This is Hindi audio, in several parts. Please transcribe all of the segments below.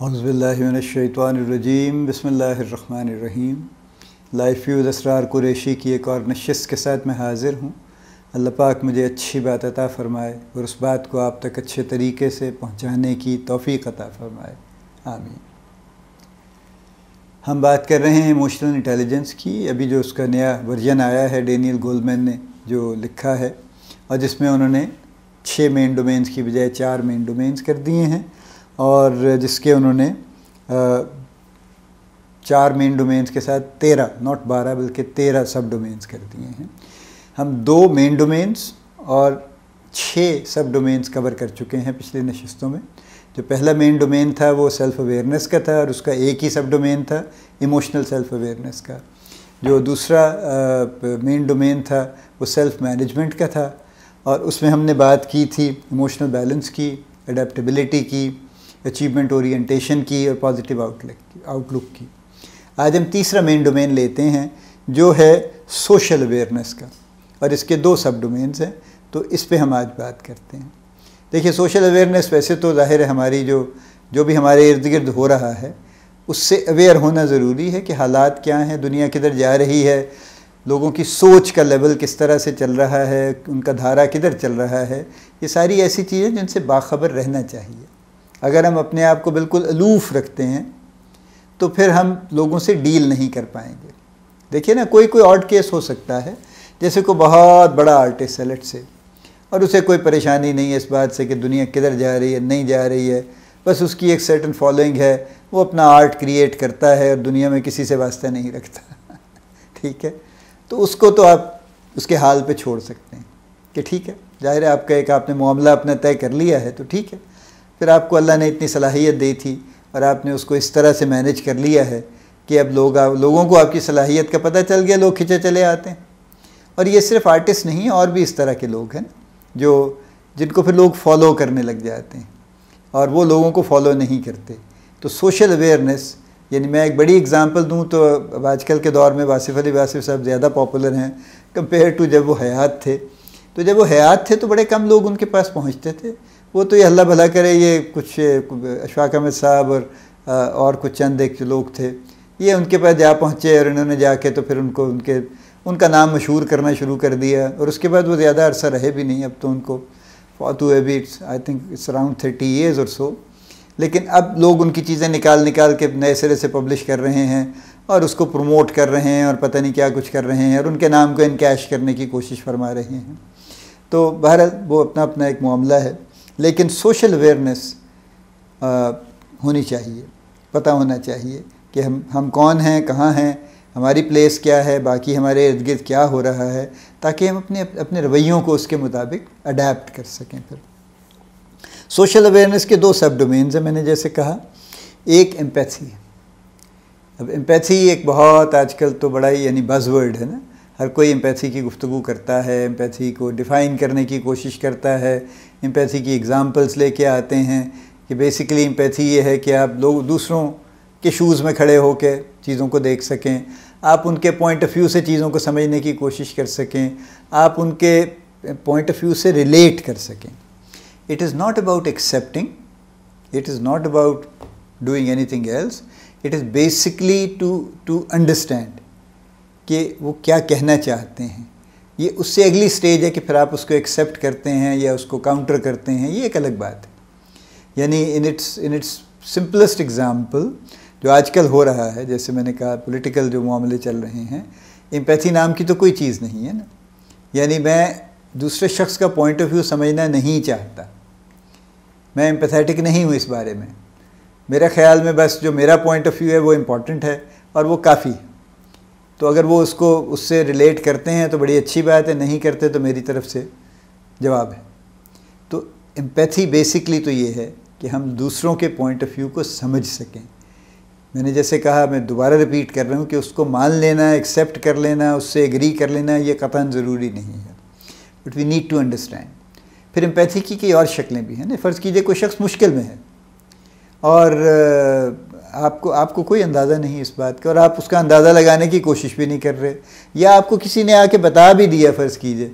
हज़बिल्लिनशैतवानरजीम बसमीम लाइफ व्यूज़ असरार कुरेशी की एक और नशस्त के साथ मैं हाज़िर हूँ अल्लाह पाक मुझे अच्छी बात अता फ़रमाए और उस बात को आप तक अच्छे तरीके से पहुँचाने की तोफ़ी अता फ़रमाए आमीन हम बात कर रहे हैं इमोशनल इंटेलिजेंस की अभी जो उसका नया वर्जन आया है डेनियल गोल्डमैन ने जो लिखा है और जिसमें उन्होंने छः मेन डोमेन्स की बजाय चार मेन डोमेन्स कर दिए हैं और जिसके उन्होंने चार मेन डोमेन्स के साथ तेरह नॉट बारह बल्कि तेरह सब डोमेन्स कर दिए हैं हम दो मेन डोमेन्स और छः सब डोमेन्स कवर कर चुके हैं पिछले नशस्तों में जो पहला मेन डोमेन था वो सेल्फ़ अवेयरनेस का था और उसका एक ही सब डोमेन था इमोशनल सेल्फ़ अवेयरनेस का जो दूसरा मेन डोमेन था वो सेल्फ़ मैनेजमेंट का था और उसमें हमने बात की थी इमोशनल बैलेंस की अडेप्टबिलिटी की अचीवमेंट ओरिएंटेशन की और पॉजिटिव आउटलुक आउटलुक की आज हम तीसरा मेन डोमेन लेते हैं जो है सोशल अवेयरनेस का और इसके दो सब डोमेन्स हैं तो इस पर हम आज बात करते हैं देखिए सोशल अवेयरनेस वैसे तो जाहिर है हमारी जो जो भी हमारे इर्द गिर्द हो रहा है उससे अवेयर होना ज़रूरी है कि हालात क्या हैं दुनिया किधर जा रही है लोगों की सोच का लेवल किस तरह से चल रहा है उनका धारा किधर चल रहा है ये सारी ऐसी चीज़ें जिनसे बाखबर रहना चाहिए अगर हम अपने आप को बिल्कुल अलूफ रखते हैं तो फिर हम लोगों से डील नहीं कर पाएंगे देखिए ना कोई कोई ऑर्ड केस हो सकता है जैसे कोई बहुत बड़ा आर्टिस्ट है लेट से और उसे कोई परेशानी नहीं है इस बात से कि दुनिया किधर जा रही है नहीं जा रही है बस उसकी एक सर्टन फॉलोइंग है वो अपना आर्ट क्रिएट करता है और दुनिया में किसी से वास्ता नहीं रखता ठीक है तो उसको तो आप उसके हाल पे छोड़ सकते हैं कि ठीक है जाहिर है आपका एक आपने मामला अपना तय कर लिया है तो ठीक है फिर आपको अल्लाह ने इतनी सलाहियत दी थी और आपने उसको इस तरह से मैनेज कर लिया है कि अब लोग आप लोगों को आपकी सलाहियत का पता चल गया लोग खिंचे चले आते हैं और ये सिर्फ आर्टिस्ट नहीं और भी इस तरह के लोग हैं जो जिनको फिर लोग फॉलो करने लग जाते हैं और वो लोगों को फॉलो नहीं करते तो सोशल अवेयरनेस यानी मैं एक बड़ी एग्जांपल दूं तो अब आजकल के दौर में वासिफ अली वासिफ साहब ज़्यादा पॉपुलर हैं कंपेयर टू जब वो हयात थे तो जब वो हयात थे तो बड़े कम लोग उनके पास पहुँचते थे वो तो ये हल्ला भला करे ये कुछ अशफाक अहमद साहब और और कुछ चंद एक लोग थे ये उनके पास जा पहुँचे और इन्होंने जाके तो फिर उनको उनके उनका नाम मशहूर करना शुरू कर दिया और उसके बाद वो ज़्यादा अरसा रहे भी नहीं अब तो उनको फौत हुए भी it's I think it's around thirty years और सो लेकिन अब लोग उनकी चीज़ें निकाल निकाल के नए सिरे से पब्लिश कर रहे हैं और उसको प्रमोट कर रहे हैं और पता नहीं क्या कुछ कर रहे हैं और उनके नाम को इनकैश करने की कोशिश फरमा रहे हैं तो बहर वो अपना अपना एक मामला है लेकिन सोशल अवेयरनेस होनी चाहिए पता होना चाहिए कि हम हम कौन हैं कहाँ हैं हमारी प्लेस क्या है बाकी हमारे इर्द गिर्द क्या हो रहा है ताकि हम अपने अपने रवैयों को उसके मुताबिक अडेप्ट कर सकें फिर सोशल अवेयरनेस के दो सब डोमेन्स हैं मैंने जैसे कहा एक एम्पैथी है अब एम्पैथी एक बहुत आजकल तो बड़ा ही यानी बजवर्ड है ना हर कोई एम्पैथी की गुफ्तु करता है एम्पैथी को डिफ़ाइन करने की कोशिश करता है एम्पैथी की एग्ज़ाम्पल्स लेके आते हैं कि बेसिकली एम्पैथी ये है कि आप लोग दूसरों के शूज़ में खड़े होकर चीज़ों को देख सकें आप उनके पॉइंट ऑफ व्यू से चीज़ों को समझने की कोशिश कर सकें आप उनके पॉइंट ऑफ व्यू से रिलेट कर सकें it is not about accepting is is about doing anything else it is basically to to understand कि वो क्या कहना चाहते हैं ये उससे अगली स्टेज है कि फिर आप उसको एक्सेप्ट करते हैं या उसको काउंटर करते हैं ये एक अलग बात है यानी in its in its simplest example जो आजकल हो रहा है जैसे मैंने कहा पॉलिटिकल जो मामले चल रहे हैं एम्पैथी नाम की तो कोई चीज़ नहीं है ना यानी मैं दूसरे शख्स का पॉइंट ऑफ व्यू समझना नहीं चाहता मैं एम्पैथेटिक नहीं हूँ इस बारे में मेरा ख्याल में बस जो मेरा पॉइंट ऑफ व्यू है वो इम्पॉर्टेंट है और वो काफ़ी है तो अगर वो उसको उससे रिलेट करते हैं तो बड़ी अच्छी बात है नहीं करते तो मेरी तरफ से जवाब है तो एम्पैथी बेसिकली तो ये है कि हम दूसरों के पॉइंट ऑफ व्यू को समझ सकें मैंने जैसे कहा मैं दोबारा रिपीट कर रहा हूँ कि उसको मान लेना एक्सेप्ट कर लेना उससे एग्री कर लेना ये कथन ज़रूरी नहीं है but we need to understand फिर एम्पैथी की कई और शक्लें भी हैं ना फ़र्ज़ कीजिए कोई शख्स मुश्किल में है और आपको आपको कोई अंदाज़ा नहीं इस बात का और आप उसका अंदाज़ा लगाने की कोशिश भी नहीं कर रहे या आपको किसी ने आके बता भी दिया फ़र्ज़ कीजिए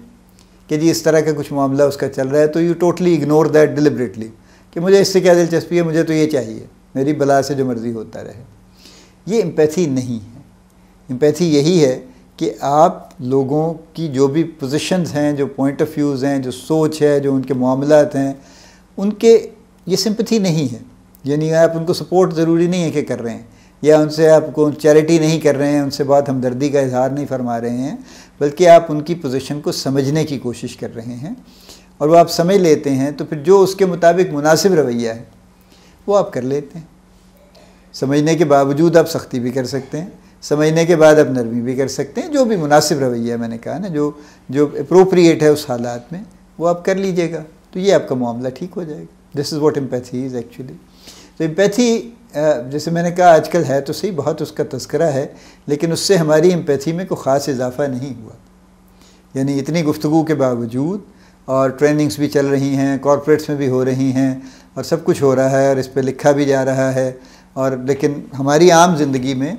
कि जी इस तरह का कुछ मामला उसका चल रहा है तो you totally ignore that deliberately कि मुझे इससे क्या दिलचस्पी है मुझे तो ये चाहिए मेरी बला से जो मर्ज़ी होता रहे ये एम्पैथी नहीं है एम्पैथी यही है कि आप लोगों की जो भी पोजिशन हैं जो पॉइंट ऑफ व्यूज़ हैं जो सोच है जो उनके मामला हैं उनके ये सिंपथी नहीं है यानी आप उनको सपोर्ट ज़रूरी नहीं है कि कर रहे हैं या उनसे आप को चैरिटी नहीं कर रहे हैं उनसे बहुत हमदर्दी का इजहार नहीं फरमा रहे हैं बल्कि आप उनकी पोजीशन को समझने की कोशिश कर रहे हैं और वो आप समझ लेते हैं तो फिर जो उसके मुताबिक मुनासिब रवैया है वो आप कर लेते हैं समझने के बावजूद आप सख्ती भी कर सकते हैं समझने के बाद आप नरमी भी कर सकते हैं जो भी मुनासिब रवैया मैंने कहा ना जो जो अप्रोप्रिएट है उस हालात में वो आप कर लीजिएगा तो ये आपका मामला ठीक हो जाएगा this is what empathy is actually तो एम्पैथी जैसे मैंने कहा आजकल है तो सही बहुत उसका तस्करा है लेकिन उससे हमारी एम्पैथी में कोई ख़ास इजाफा नहीं हुआ यानी इतनी गुफ्तु के बावजूद और ट्रेनिंग्स भी चल रही हैं कॉरपोरेट्स में भी हो रही हैं और सब कुछ हो रहा है और इस पर लिखा भी जा रहा है और लेकिन हमारी आम ज़िंदगी में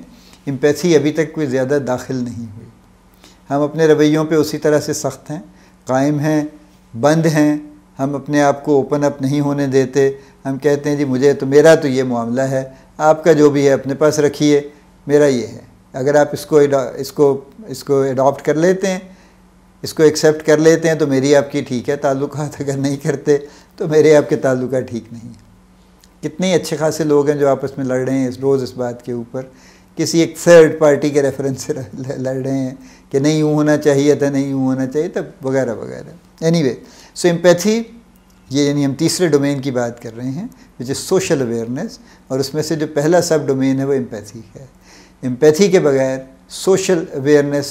एम्पैथी अभी तक कोई ज़्यादा दाखिल नहीं हुई हम अपने रवैयों पर उसी तरह से सख्त हैं कायम हैं बंद हैं हम अपने आप को ओपन अप नहीं होने देते हम कहते हैं जी मुझे तो मेरा तो ये मामला है आपका जो भी है अपने पास रखिए मेरा ये है अगर आप इसको इसको इसको एडॉप्ट कर लेते हैं इसको एक्सेप्ट कर लेते हैं तो मेरी आपकी ठीक है ताल्लुक अगर नहीं करते तो मेरे आपके ताल्लुक ठीक नहीं है कितने अच्छे खासे लोग हैं जो आपस में लड़ रहे हैं इस रोज़ इस बात के ऊपर किसी एक थर्ड पार्टी के रेफरेंस से लड़ रहे हैं कि नहीं यूँ होना चाहिए था नहीं यूँ होना चाहिए था वगैरह वगैरह एनी वे सो एम्पैथी ये यानी हम तीसरे डोमेन की बात कर रहे हैं विच इज़ सोशल अवेयरनेस और उसमें से जो पहला सब डोमेन है वो एम्पैथी है एम्पैथी के बगैर सोशल अवेयरनेस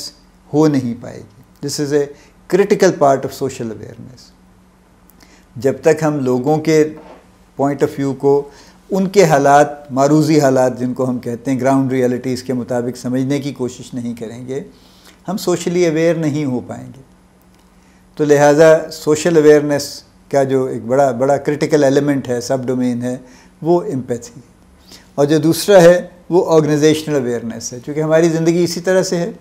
हो नहीं पाएगी this is a critical part of social awareness जब तक हम लोगों के पॉइंट ऑफ व्यू को उनके हालात मारूजी हालात जिनको हम कहते हैं ग्राउंड रियलिटीज़ के मुताबिक समझने की कोशिश नहीं करेंगे हम सोशली अवेयर नहीं हो पाएंगे तो लिहाजा सोशल अवेयरनेस का जो एक बड़ा बड़ा क्रिटिकल एलिमेंट है सब डोमेन है वो एम्पैथी और जो दूसरा है वो ऑर्गेनाइजेशनल अवेयरनेस है क्योंकि हमारी ज़िंदगी इसी तरह से है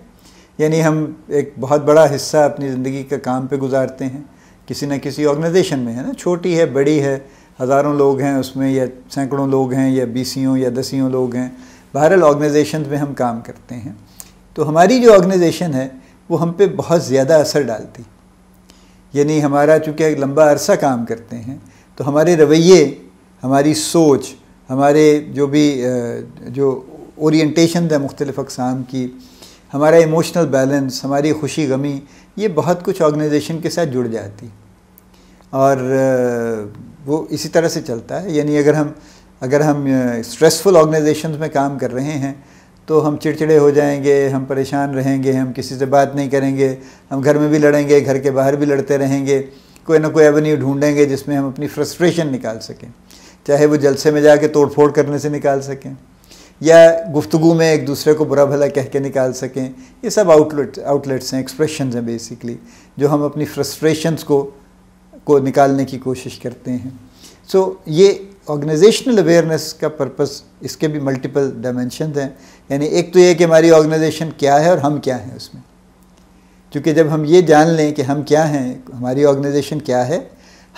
यानी हम एक बहुत बड़ा हिस्सा अपनी ज़िंदगी का काम पे गुजारते हैं किसी न किसी ऑर्गेनाइजेशन में है ना छोटी है बड़ी है हज़ारों लोग हैं उसमें या सैकड़ों लोग हैं या बीसियों या दसियों लोग हैं बहरहाल ऑर्गेनाइजेशन में हम काम करते हैं तो हमारी जो ऑर्गेनाइजेशन है वो हम पे बहुत ज़्यादा असर डालती यानी हमारा चूँकि लंबा अरसा काम करते हैं तो हमारे रवैये हमारी सोच हमारे जो भी जो ओरिएंटेशन है मुख्तलिफ़ अकसाम की हमारा इमोशनल बैलेंस हमारी खुशी गमी ये बहुत कुछ ऑर्गेनाइजेशन के साथ जुड़ जाती और वो इसी तरह से चलता है यानी अगर हम अगर हम स्ट्रेसफुल ऑर्गेनाइजेशन में काम कर रहे हैं तो हम चिड़चिड़े हो जाएंगे हम परेशान रहेंगे हम किसी से बात नहीं करेंगे हम घर में भी लड़ेंगे घर के बाहर भी लड़ते रहेंगे कोई ना कोई एवेन्यू ढूंढेंगे जिसमें हम अपनी फ्रस्ट्रेशन निकाल सकें चाहे वो जलसे में जाके तोड़फोड़ करने से निकाल सकें या गुफ्तु में एक दूसरे को बुरा भला कह के निकाल सकें ये सब आउटलेट आउटलेट्स हैं एक्सप्रेशन हैं बेसिकली जो हम अपनी फ्रस्ट्रेशंस को को निकालने की कोशिश करते हैं सो so, ये ऑर्गेनाइजेशनल अवेयरनेस का पर्पस इसके भी मल्टीपल डायमेंशन हैं यानी एक तो ये कि हमारी ऑर्गेनाइजेशन क्या है और हम क्या हैं उसमें क्योंकि जब हम ये जान लें कि हम क्या हैं हमारी ऑर्गेनाइजेशन क्या है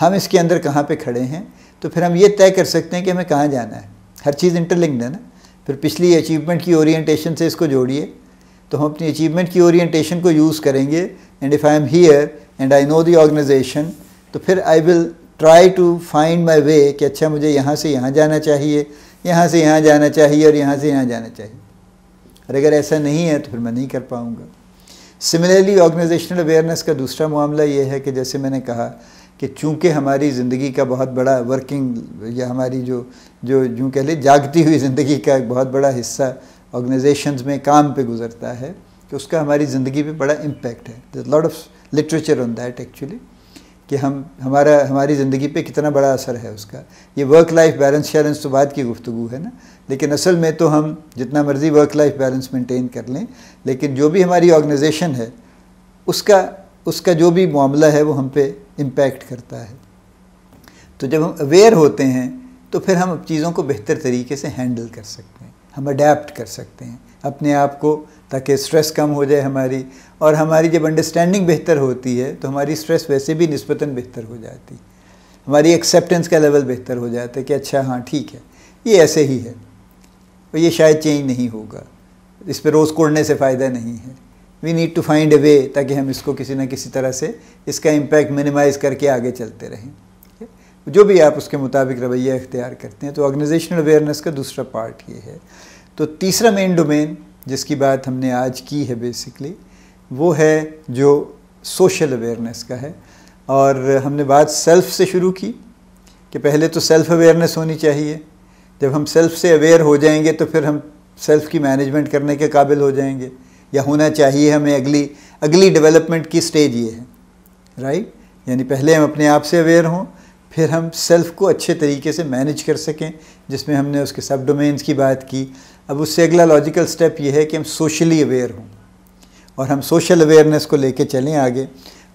हम इसके अंदर कहाँ पे खड़े हैं तो फिर हम ये तय कर सकते हैं कि हमें कहाँ जाना है हर चीज़ इंटरलिंक्ड है ना फिर पिछली अचीवमेंट की ओरिएंटेशन से इसको जोड़िए तो हम अपनी अचीवमेंट की ओरिएंटेशन को यूज़ करेंगे and if I am here and I know the organisation तो फिर I will try to find my way कि अच्छा मुझे यहाँ से यहाँ जाना चाहिए यहाँ से यहाँ जाना चाहिए और यहाँ से यहाँ जाना चाहिए और अगर ऐसा नहीं है तो फिर मैं नहीं कर पाऊँगा सिमिलरली ऑर्गेनाइजेशनल अवेयरनेस का दूसरा मामला ये है कि जैसे मैंने कहा कि चूंकि हमारी ज़िंदगी का बहुत बड़ा वर्किंग या हमारी जो जो यूँ कह लें जागती हुई ज़िंदगी का एक बहुत बड़ा हिस्सा ऑर्गेनाइजेशंस में काम पे गुजरता है कि तो उसका हमारी ज़िंदगी पे बड़ा इम्पेक्ट है lot of literature on that actually कि हम हमारा हमारी ज़िंदगी पे कितना बड़ा असर है उसका ये वर्क लाइफ बैलेंस शैलेंस तो बाद की गुफ्तु है ना लेकिन असल में तो हम जितना मर्ज़ी वर्क लाइफ बैलेंस मेंटेन कर लें लेकिन जो भी हमारी ऑर्गेनाइजेशन है उसका उसका जो भी मामला है वो हम पे इम्पेक्ट करता है तो जब हम अवेयर होते हैं तो फिर हम चीज़ों को बेहतर तरीके से हैंडल कर सकते हैं हम अडेप्ट कर सकते हैं अपने आप को ताकि स्ट्रेस कम हो जाए हमारी और हमारी जब अंडरस्टैंडिंग बेहतर होती है तो हमारी स्ट्रेस वैसे भी नस्बता बेहतर हो जाती हमारी एक्सेप्टेंस का लेवल बेहतर हो जाता है कि अच्छा हाँ ठीक है ये ऐसे ही है और ये शायद चेंज नहीं होगा इस पर रोज़ कोड़ने से फ़ायदा नहीं है we need to find a way ताकि हम इसको किसी ना किसी तरह से इसका इम्पैक्ट मिनिमाइज़ करके आगे चलते रहें जो भी आप उसके मुताबिक रवैया इख्तियार करते हैं तो ऑर्गेनाइजेशनल अवेयरनेस का दूसरा पार्ट ये है तो तीसरा मेन डोमेन जिसकी बात हमने आज की है बेसिकली वो है जो सोशल अवेयरनेस का है और हमने बात सेल्फ से शुरू की कि पहले तो सेल्फ अवेयरनेस होनी चाहिए जब हम सेल्फ से अवेयर हो जाएंगे तो फिर हम सेल्फ की मैनेजमेंट करने के काबिल हो जाएंगे या होना चाहिए हमें अगली अगली डेवलपमेंट की स्टेज ये है राइट यानी पहले हम अपने आप से अवेयर हों फिर हम सेल्फ को अच्छे तरीके से मैनेज कर सकें जिसमें हमने उसके सब डोमेन्स की बात की अब उससे अगला लॉजिकल स्टेप ये है कि हम सोशली अवेयर हों और हम सोशल अवेयरनेस को लेके चलें आगे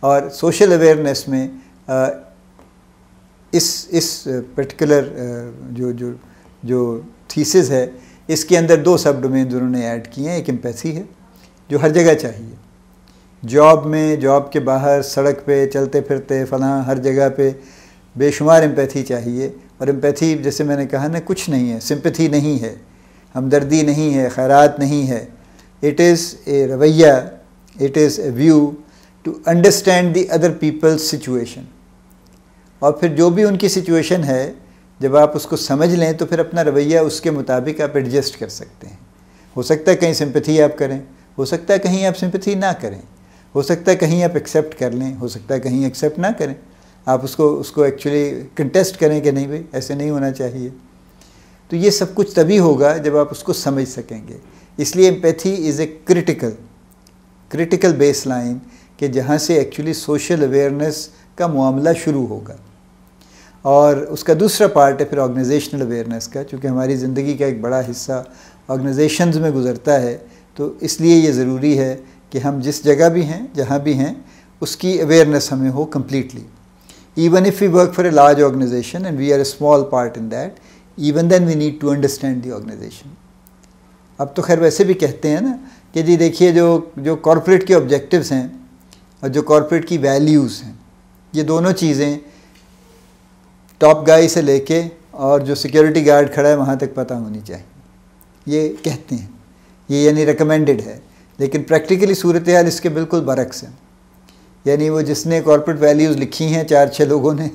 और सोशल अवेयरनेस में आ, इस इस पर्टिकुलर जो जो जो थीसिस है इसके अंदर दो सब डोमेन उन्होंने ऐड किए हैं एक एम्पैथी है जो हर जगह चाहिए जॉब में जॉब के बाहर सड़क पे चलते फिरते फ़ला हर जगह पे बेशुमार एम्पैथी चाहिए और एम्पैथी जैसे मैंने कहा ना कुछ नहीं है सिंपथी नहीं है हमदर्दी नहीं है खैरात नहीं है इट इज़ ए रवैया it is a view to understand the other people's situation और फिर जो भी उनकी सिचुएशन है जब आप उसको समझ लें तो फिर अपना रवैया उसके मुताबिक आप एडजस्ट कर सकते हैं हो सकता है कहीं सिंपथी आप करें हो सकता है कहीं आप सिंपथी ना करें हो सकता है कहीं आप एक्सेप्ट कर लें हो सकता है कहीं एक्सेप्ट ना करें आप उसको उसको एक्चुअली कंटेस्ट करें कि नहीं भाई ऐसे नहीं होना चाहिए तो ये सब कुछ तभी होगा जब आप उसको समझ सकेंगे इसलिए empathy is a critical critical baseline कि जहाँ से एक्चुअली सोशल अवेयरनेस का मामला शुरू होगा और उसका दूसरा पार्ट है फिर ऑर्गेनाइजेशनल अवेयरनेस का क्योंकि हमारी ज़िंदगी का एक बड़ा हिस्सा ऑर्गेनाइजेशन में गुज़रता है तो इसलिए ये ज़रूरी है कि हम जिस जगह भी हैं जहाँ भी हैं उसकी अवेयरनेस हमें हो completely even if we work for a large organisation and we are a small part in that even then we need to understand the organisation अब तो खैर वैसे भी कहते हैं ना कि जी देखिए जो जो कॉरपोरेट के ऑब्जेक्टिव्स हैं और जो कॉरपोरेट की वैल्यूज़ हैं ये दोनों चीज़ें टॉप गाय से लेके और जो सिक्योरिटी गार्ड खड़ा है वहाँ तक पता होनी चाहिए ये कहते हैं ये यानी रिकमेंडेड है लेकिन प्रैक्टिकली सूरत हाल इसके बिल्कुल बरक्स है यानी वो जिसने कॉरपोरेट वैल्यूज़ लिखी हैं चार छः लोगों ने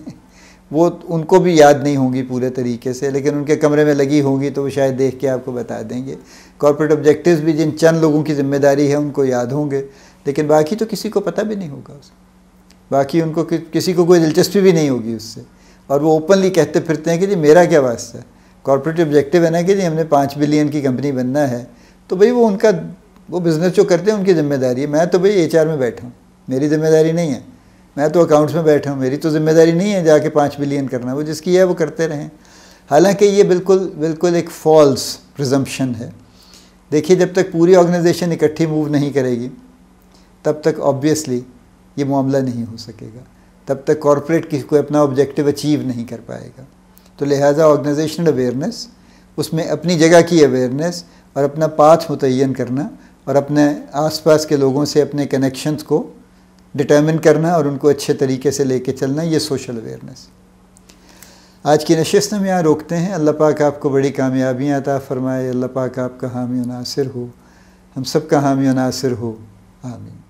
वो उनको भी याद नहीं होंगी पूरे तरीके से लेकिन उनके कमरे में लगी होंगी तो वो शायद देख के आपको बता देंगे कॉरपोरेट ऑब्जेक्टिव्स भी जिन चंद लोगों की जिम्मेदारी है उनको याद होंगे लेकिन बाकी तो किसी को पता भी नहीं होगा उसका बाकी उनको कि, किसी को कोई दिलचस्पी भी नहीं होगी उससे और वो ओपनली कहते फिरते हैं कि जी मेरा क्या वास्ता है कॉरपोरेट ऑब्जेक्टिव है ना कि जी हमने पाँच बिलियन की कंपनी बनना है तो भाई वो उनका वो बिज़नेस जो करते हैं उनकी ज़िम्मेदारी है मैं तो भाई एच में बैठा हूँ मेरी जिम्मेदारी नहीं है मैं तो अकाउंट्स में बैठा हूँ मेरी तो जिम्मेदारी नहीं है जाके पाँच बिलियन करना वो जिसकी है वो करते रहें हालांकि ये बिल्कुल बिल्कुल एक फॉल्स प्रजम्पन है देखिए जब तक पूरी ऑर्गेनाइजेशन इकट्ठी मूव नहीं करेगी तब तक ऑब्वियसली ये मामला नहीं हो सकेगा तब तक कॉरपोरेट किसी को अपना ऑब्जेक्टिव अचीव नहीं कर पाएगा तो लिहाजा ऑर्गेनाइजेशनल अवेयरनेस उसमें अपनी जगह की अवेयरनेस और अपना पाथ मुतन करना और अपने आसपास के लोगों से अपने कनेक्शंस को डिटर्मिन करना और उनको अच्छे तरीके से लेके चलना ये सोशल अवेयरनेस आज की नशस्त में यहाँ रोकते हैं अल्लाह पाक आपको बड़ी कामयाबियाँ अता फ़रमाए अल्लाह पाक आपका हामी नासिर हो हम सब का हामी नासिर हो आमीन